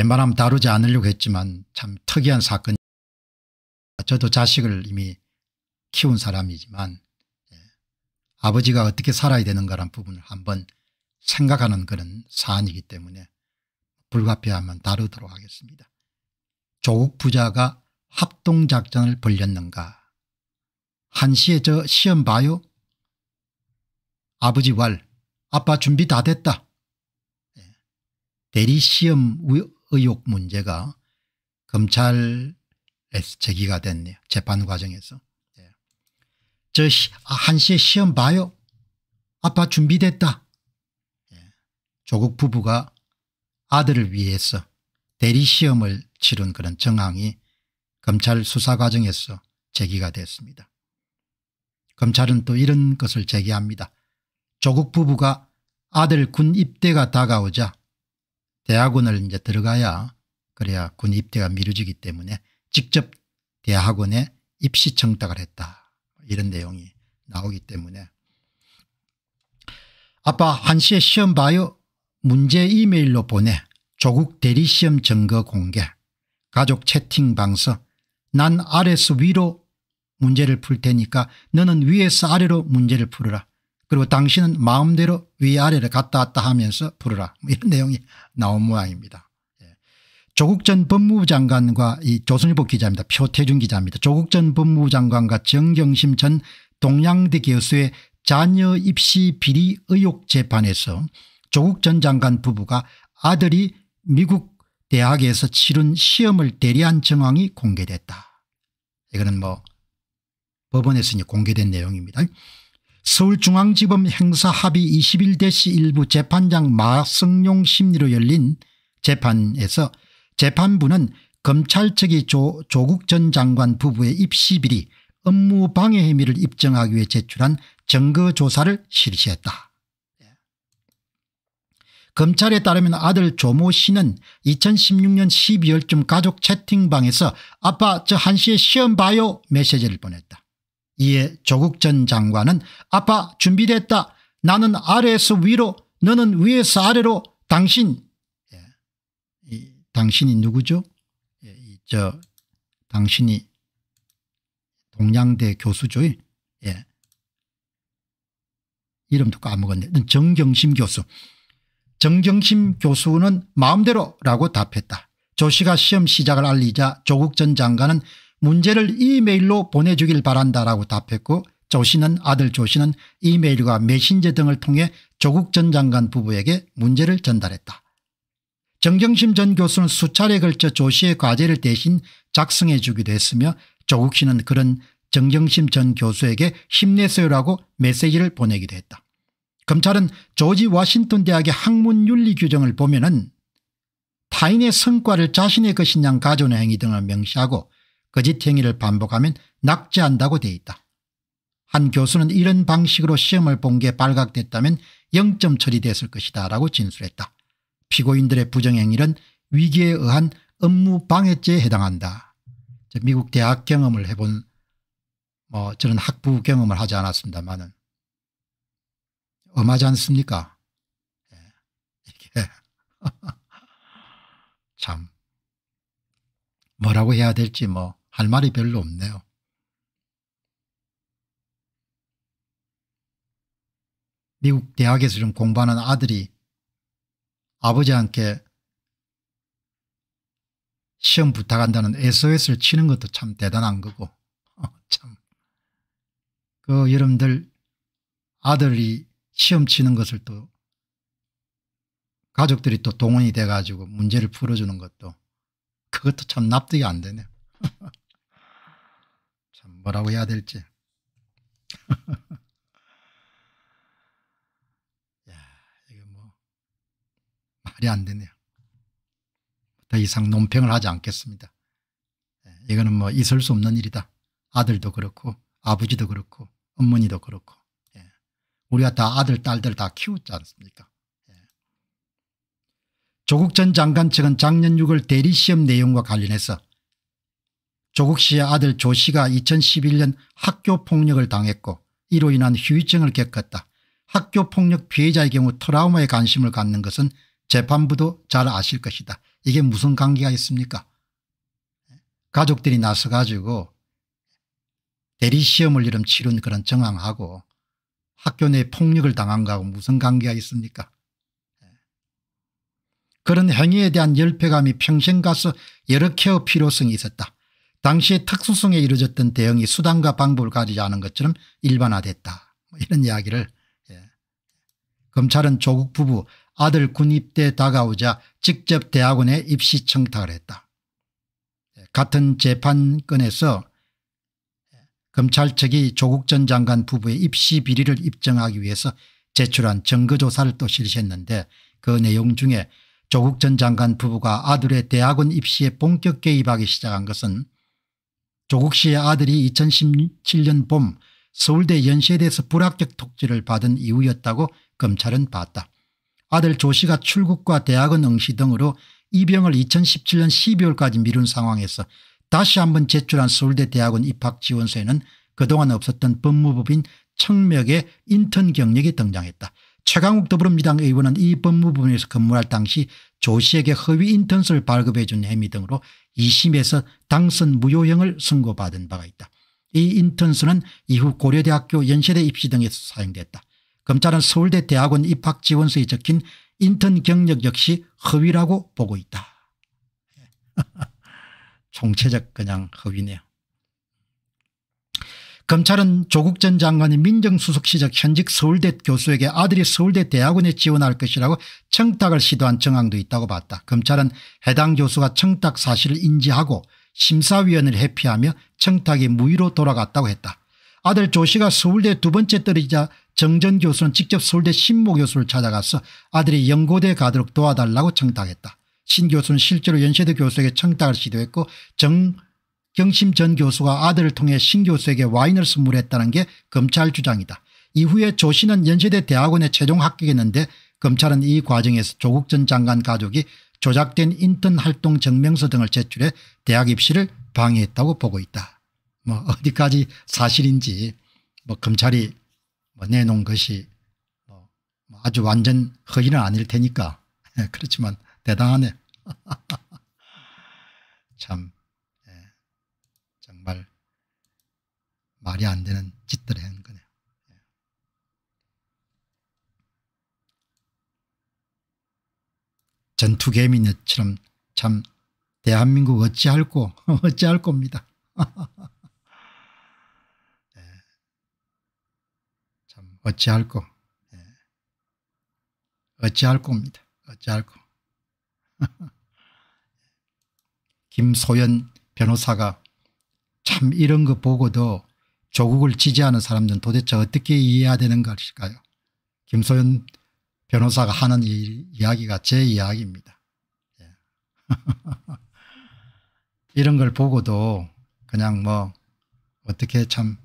웬만하면 다루지 않으려고 했지만 참 특이한 사건 저도 자식을 이미 키운 사람이지만 예. 아버지가 어떻게 살아야 되는가란 부분을 한번 생각하는 그런 사안이기 때문에 불가피하면 다루도록 하겠습니다. 조국 부자가 합동작전을 벌였는가 한시에 저 시험 봐요 아버지 왈 아빠 준비 다 됐다. 예, 대리시험 의혹 문제가 검찰에서 제기가 됐네요. 재판 과정에서. 네. 예. 저한시에 아, 시험 봐요. 아빠 준비됐다. 네. 조국 부부가 아들을 위해서 대리시험을 치른 그런 정황이 검찰 수사 과정에서 제기가 됐습니다. 검찰은 또 이런 것을 제기합니다. 조국 부부가 아들 군 입대가 다가오자 대학원을 이제 들어가야 그래야 군 입대가 미뤄지기 때문에 직접 대학원에 입시 청탁을 했다 이런 내용이 나오기 때문에 아빠 한시에 시험 봐요 문제 이메일로 보내 조국 대리시험 증거 공개 가족 채팅 방서 난 아래서 위로 문제를 풀 테니까 너는 위에서 아래로 문제를 풀어라 그리고 당신은 마음대로 위아래를 갔다 왔다 하면서 부르라 뭐 이런 내용이 나온 모양입니다. 예. 조국 전 법무부 장관과 이 조선일보 기자입니다. 표태준 기자입니다. 조국 전 법무부 장관과 정경심 전 동양대 교수의 자녀 입시 비리 의혹 재판에서 조국 전 장관 부부가 아들이 미국 대학에서 치른 시험을 대리한 정황이 공개됐다. 이거는 뭐 법원에서 공개된 내용입니다. 서울중앙지법 행사 합의 21대시 일부 재판장 마성용 심리로 열린 재판에서 재판부는 검찰 측이 조, 조국 전 장관 부부의 입시 비리 업무 방해 혐의를 입증하기 위해 제출한 증거 조사를 실시했다. 예. 검찰에 따르면 아들 조모 씨는 2016년 12월쯤 가족 채팅방에서 아빠 저 한시에 시험 봐요 메시지를 보냈다. 이에 조국 전 장관은 아빠 준비됐다 나는 아래에서 위로 너는 위에서 아래로 당신 예. 이, 당신이 누구죠 예, 이, 저 당신이 동양대 교수죠 예. 이름도 까먹었네 음, 정경심 교수 정경심 교수는 마음대로라고 답했다 조 씨가 시험 시작을 알리자 조국 전 장관은 문제를 이메일로 보내주길 바란다라고 답했고 조 씨는 아들 조 씨는 이메일과 메신저 등을 통해 조국 전 장관 부부에게 문제를 전달했다. 정경심 전 교수는 수차례 걸쳐 조 씨의 과제를 대신 작성해 주기도 했으며 조국 씨는 그런 정경심 전 교수에게 힘내세요라고 메시지를 보내기도 했다. 검찰은 조지 워싱턴 대학의 학문윤리 규정을 보면 은 타인의 성과를 자신의 것인 양 가져오는 행위 등을 명시하고 거짓 행위를 반복하면 낙제한다고 돼 있다. 한 교수는 이런 방식으로 시험을 본 게 발각됐다면 0점 처리됐을 것이다 라고 진술했다. 피고인들의 부정행위는 위기에 의한 업무 방해죄에 해당한다. 미국 대학 경험을 해본 뭐 저는 학부 경험을 하지 않았습니다만은 엄하지 않습니까? 예. 이게 참 뭐라고 해야 될지 뭐할 말이 별로 없네요. 미국 대학에서 좀 공부하는 아들이 아버지한테 시험 부탁한다는 SOS를 치는 것도 참 대단한 거고 어, 참그 여러분들 아들이 시험 치는 것을 또 가족들이 또 동원이 돼가지고 문제를 풀어주는 것도 그것도 참 납득이 안 되네요. 뭐라고 해야 될지. 야, 이게 뭐, 말이 안 되네요. 더 이상 논평을 하지 않겠습니다. 예, 이거는 뭐 있을 수 없는 일이다. 아들도 그렇고, 아버지도 그렇고, 어머니도 그렇고. 예. 우리가 다 아들, 딸들 다 키웠지 않습니까? 예. 조국 전 장관 측은 작년 6월 대리시험 내용과 관련해서 조국 씨의 아들 조 씨가 2011년 학교폭력을 당했고 이로 인한 휴유증을 겪었다. 학교폭력 피해자의 경우 트라우마에 관심을 갖는 것은 재판부도 잘 아실 것이다. 이게 무슨 관계가 있습니까 가족들이 나서 가지고 대리시험을 이름 치른 그런 정황하고 학교 내 폭력을 당한 거하고 무슨 관계가 있습니까 그런 행위에 대한 열패감이 평생 가서 여러 케어 필요성이 있었다. 당시의 특수성에 이루어졌던 대응이 수단과 방법을 가지지 않은 것처럼 일반화됐다. 뭐 이런 이야기를 예. 검찰은 조국 부부 아들 군입대 다가오자 직접 대학원에 입시 청탁을 했다. 예, 같은 재판건에서 예, 검찰 측이 조국 전 장관 부부의 입시 비리를 입증하기 위해서 제출한 증거조사를 또 실시했는데 그 내용 중에 조국 전 장관 부부가 아들의 대학원 입시에 본격 개입하기 시작한 것은 조국 씨의 아들이 2017년 봄 서울대 연세대에서 불합격 통지를 받은 이유였다고 검찰은 봤다. 아들 조 씨가 출국과 대학원 응시 등으로 입영을 2017년 12월까지 미룬 상황에서 다시 한번 제출한 서울대 대학원 입학지원서에는 그동안 없었던 법무법인 청명의 인턴 경력이 등장했다. 최강욱 더불어민주당 의원은 이 법무부에서 근무할 당시 조 씨에게 허위 인턴스를 발급해 준 혐의 등으로 2심에서 당선 무효형을 선고받은 바가 있다. 이 인턴스는 이후 고려대학교 연세대 입시 등에서 사용됐다. 검찰은 서울대 대학원 입학 지원서에 적힌 인턴 경력 역시 허위라고 보고 있다. 총체적 그냥 허위네요. 검찰은 조국 전 장관이 민정수석 시적 현직 서울대 교수에게 아들이 서울대 대학원에 지원할 것이라고 청탁을 시도한 정황도 있다고 봤다. 검찰은 해당 교수가 청탁 사실을 인지하고 심사위원을 회피하며 청탁이 무위로 돌아갔다고 했다. 아들 조 씨가 서울대 두 번째 떨이자 정전 교수는 직접 서울대 신모 교수를 찾아가서 아들이 연고대 에 가도록 도와달라고 청탁했다. 신 교수는 실제로 연세대 교수에게 청탁을 시도했고 정 경심 전 교수가 아들을 통해 신 교수에게 와인을 선물했다는 게 검찰 주장이다. 이후에 조 씨는 연세대 대학원에 최종 합격했는데 검찰은 이 과정에서 조국 전 장관 가족이 조작된 인턴 활동 증명서 등을 제출해 대학 입시를 방해했다고 보고 있다. 뭐 어디까지 사실인지 뭐 검찰이 뭐 내놓은 것이 뭐, 뭐 아주 완전 허위는 아닐 테니까 그렇지만 대단하네. 참. 말이 안 되는 짓들을 한 거네요. 예. 전투개미처럼참 대한민국 어찌할 고 어찌할 겁니다. 네. 참 어찌할 고 네. 예. 어찌할 겁니다. 어찌할 고 김소연 변호사가 참 이런 거 보고도 조국을 지지하는 사람들은 도대체 어떻게 이해해야 되는 것일까요 김소연 변호사가 하는 이 이야기가 제 이야기입니다. 예. 이런 걸 보고도 그냥 뭐 어떻게 참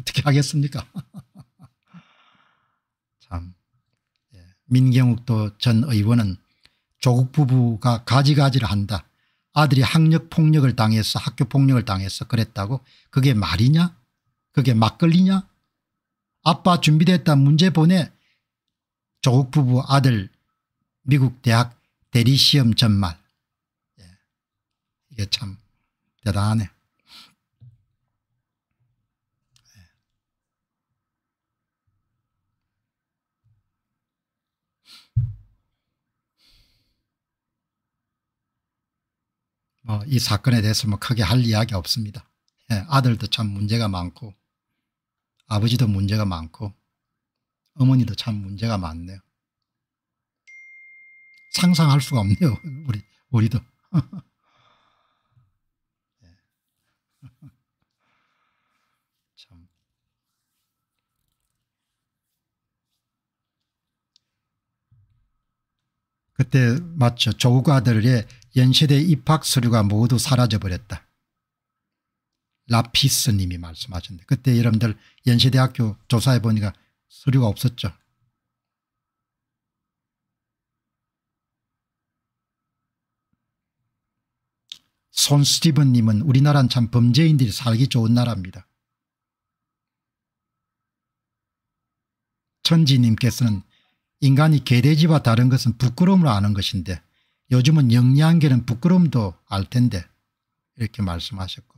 어떻게 하겠습니까 참 예. 민경욱도 전 의원은 조국 부부가 가지가지를 한다 아들이 학력 폭력을 당해서 학교 폭력을 당해서 그랬다고 그게 말이냐 그게 막걸리냐? 아빠 준비됐다 문제 보내. 조국 부부 아들 미국 대학 대리시험 전말. 예. 이게 참 대단하네. 예. 뭐이 사건에 대해서 뭐 크게 할 이야기 없습니다. 예, 아들도 참 문제가 많고 아버지도 문제가 많고 어머니도 참 문제가 많네요. 상상할 수가 없네요. 우리, 우리도. 참. 그때 맞죠. 조국 아들의 연세대 입학 서류가 모두 사라져버렸다. 라피스님이 말씀하셨는데 그때 여러분들 연세대학교 조사해 보니까 서류가 없었죠. 손 스티븐님은 우리나라는 참 범죄인들이 살기 좋은 나라입니다. 천지님께서는 인간이 개돼지와 다른 것은 부끄러움을 아는 것인데 요즘은 영리한개는 부끄러움도 알 텐데 이렇게 말씀하셨고